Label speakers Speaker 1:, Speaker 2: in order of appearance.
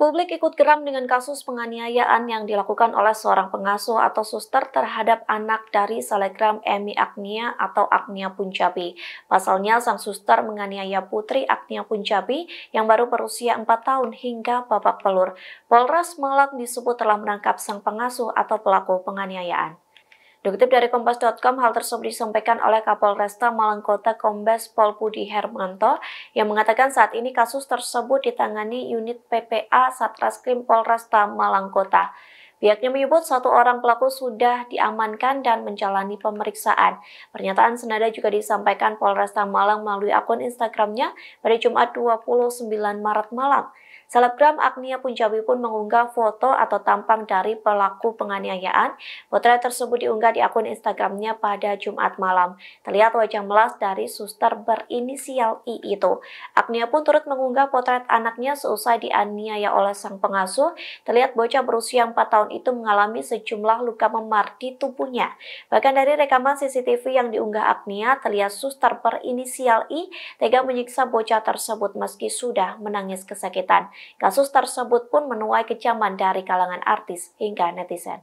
Speaker 1: Publik ikut geram dengan kasus penganiayaan yang dilakukan oleh seorang pengasuh atau suster terhadap anak dari selegram Emi Agnia atau Agnia Punjabi. Pasalnya, sang suster menganiaya putri Agnia Punjabi yang baru berusia 4 tahun hingga babak pelur. Polres Malang disebut telah menangkap sang pengasuh atau pelaku penganiayaan. Dikutip dari Kompas.com, hal tersebut disampaikan oleh Kapolresta Kota, Kombes Pol Budi Hermanto yang mengatakan saat ini kasus tersebut ditangani unit PPA Satreskrim Polresta Malang Kota. Pihaknya menyebut satu orang pelaku sudah diamankan dan menjalani pemeriksaan. Pernyataan senada juga disampaikan Polresta Malang melalui akun Instagramnya pada Jumat 29 Maret malam. Selebgram Agnia Punjabi pun mengunggah foto atau tampang dari pelaku penganiayaan. Potret tersebut diunggah di akun Instagramnya pada Jumat malam. Terlihat wajah melas dari suster berinisial I itu. Agnia pun turut mengunggah potret anaknya seusai dianiaya oleh sang pengasuh. Terlihat bocah berusia 4 tahun itu mengalami sejumlah luka memar di tubuhnya. Bahkan dari rekaman CCTV yang diunggah Agnia, terlihat suster berinisial I tega menyiksa bocah tersebut meski sudah menangis kesakitan. Kasus tersebut pun menuai kecaman dari kalangan artis hingga netizen.